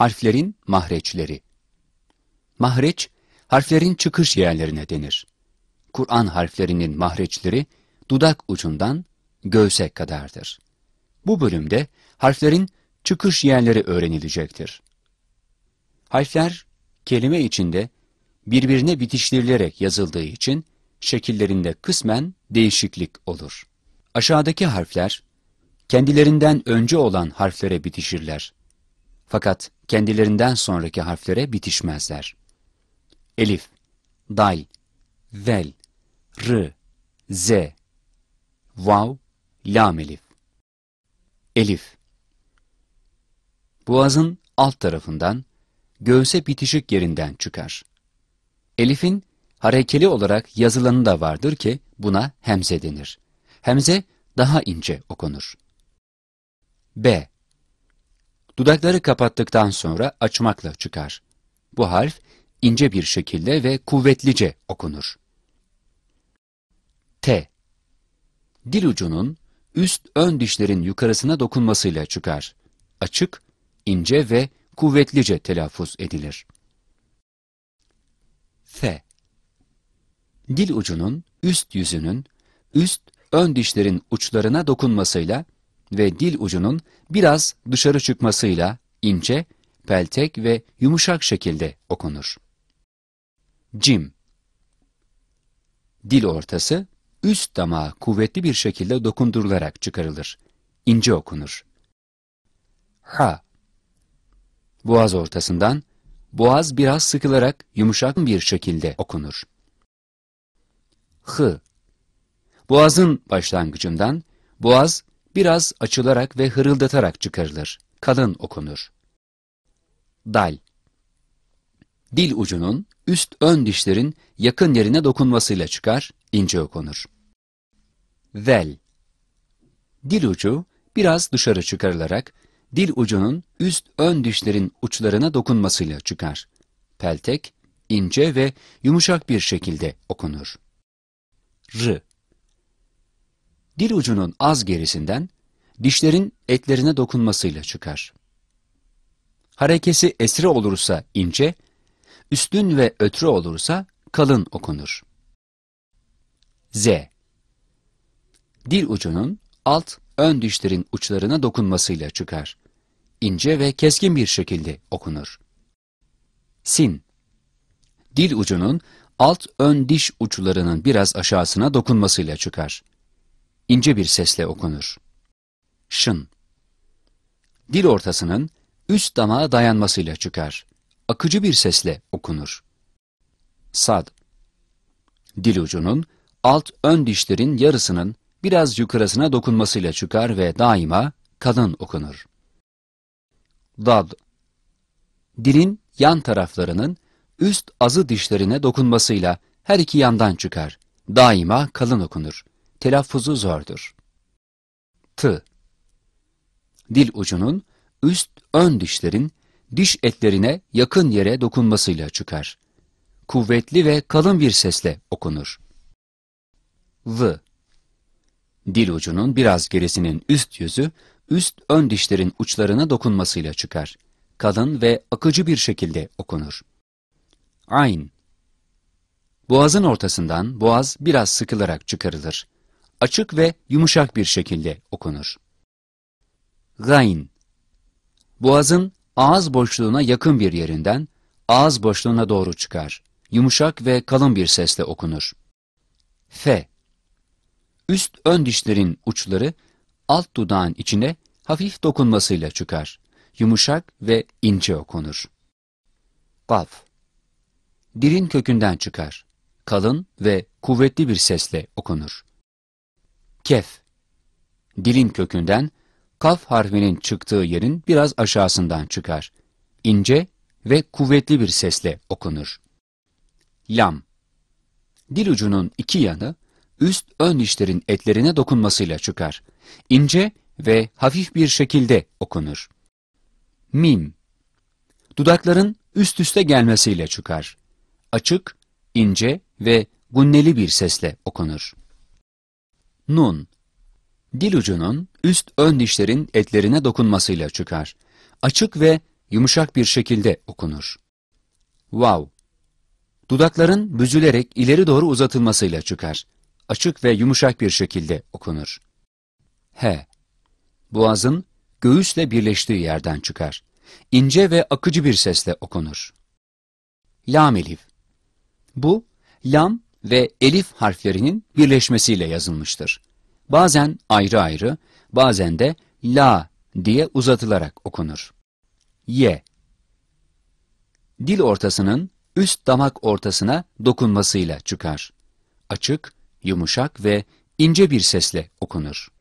Harflerin mahreçleri. Mahreç, harflerin çıkış yerlerine denir. Kur'an harflerinin mahreçleri dudak ucundan göğse kadardır. Bu bölümde harflerin çıkış yerleri öğrenilecektir. Harfler kelime içinde birbirine bitiştirilerek yazıldığı için şekillerinde kısmen değişiklik olur. Aşağıdaki harfler kendilerinden önce olan harflere bitişirler. Fakat kendilerinden sonraki harflere bitişmezler. Elif, dal, vel, r, z, vav, lam elif. Elif Boğazın alt tarafından, göğse bitişik yerinden çıkar. Elif'in harekeli olarak yazılanı da vardır ki buna hemze denir. Hemze daha ince okunur. B. Dudakları kapattıktan sonra açmakla çıkar. Bu harf ince bir şekilde ve kuvvetlice okunur. T. Dil ucunun üst ön dişlerin yukarısına dokunmasıyla çıkar. Açık, ince ve kuvvetlice telaffuz edilir. F. Dil ucunun üst yüzünün üst ön dişlerin uçlarına dokunmasıyla ve dil ucunun biraz dışarı çıkmasıyla ince, peltek ve yumuşak şekilde okunur. Cim Dil ortası üst damağa kuvvetli bir şekilde dokundurularak çıkarılır. İnce okunur. Ha Boğaz ortasından boğaz biraz sıkılarak yumuşak bir şekilde okunur. Hı Boğazın başlangıcından boğaz biraz açılarak ve hırıldatarak çıkarılır. Kalın okunur. Dal Dil ucunun üst ön dişlerin yakın yerine dokunmasıyla çıkar, ince okunur. Vel Dil ucu biraz dışarı çıkarılarak dil ucunun üst ön dişlerin uçlarına dokunmasıyla çıkar. Peltek ince ve yumuşak bir şekilde okunur. R dil ucunun az gerisinden dişlerin etlerine dokunmasıyla çıkar. Harekesi esri olursa ince, üstün ve ötrü olursa kalın okunur. Z. Dil ucunun alt ön dişlerin uçlarına dokunmasıyla çıkar. İnce ve keskin bir şekilde okunur. Sin. Dil ucunun alt ön diş uçlarının biraz aşağısına dokunmasıyla çıkar ince bir sesle okunur. Şın Dil ortasının üst damağa dayanmasıyla çıkar. Akıcı bir sesle okunur. Sad Dil ucunun alt ön dişlerin yarısının biraz yukarısına dokunmasıyla çıkar ve daima kalın okunur. Dad Dilin yan taraflarının üst azı dişlerine dokunmasıyla her iki yandan çıkar. Daima kalın okunur telaffuzu zordur. T. Dil ucunun üst ön dişlerin diş etlerine yakın yere dokunmasıyla çıkar. Kuvvetli ve kalın bir sesle okunur. V. Dil ucunun biraz gerisinin üst yüzü, üst ön dişlerin uçlarına dokunmasıyla çıkar. Kalın ve akıcı bir şekilde okunur. Ayn. Boğazın ortasından boğaz biraz sıkılarak çıkarılır açık ve yumuşak bir şekilde okunur. Gayn Boğazın ağız boşluğuna yakın bir yerinden ağız boşluğuna doğru çıkar. Yumuşak ve kalın bir sesle okunur. F Üst ön dişlerin uçları alt dudağın içine hafif dokunmasıyla çıkar. Yumuşak ve ince okunur. Kaf Dirin kökünden çıkar. Kalın ve kuvvetli bir sesle okunur. Kef. Dilim kökünden kaf harfinin çıktığı yerin biraz aşağısından çıkar. İnce ve kuvvetli bir sesle okunur. Lam. Dil ucunun iki yanı üst ön dişlerin etlerine dokunmasıyla çıkar. İnce ve hafif bir şekilde okunur. Mim. Dudakların üst üste gelmesiyle çıkar. Açık, ince ve gunneli bir sesle okunur. Nun Dil ucunun üst ön dişlerin etlerine dokunmasıyla çıkar. Açık ve yumuşak bir şekilde okunur. Vav Dudakların büzülerek ileri doğru uzatılmasıyla çıkar. Açık ve yumuşak bir şekilde okunur. He Boğazın göğüsle birleştiği yerden çıkar. İnce ve akıcı bir sesle okunur. Lam elif Bu, lam ve elif harflerinin birleşmesiyle yazılmıştır. Bazen ayrı ayrı, bazen de la diye uzatılarak okunur. Ye Dil ortasının üst damak ortasına dokunmasıyla çıkar. Açık, yumuşak ve ince bir sesle okunur.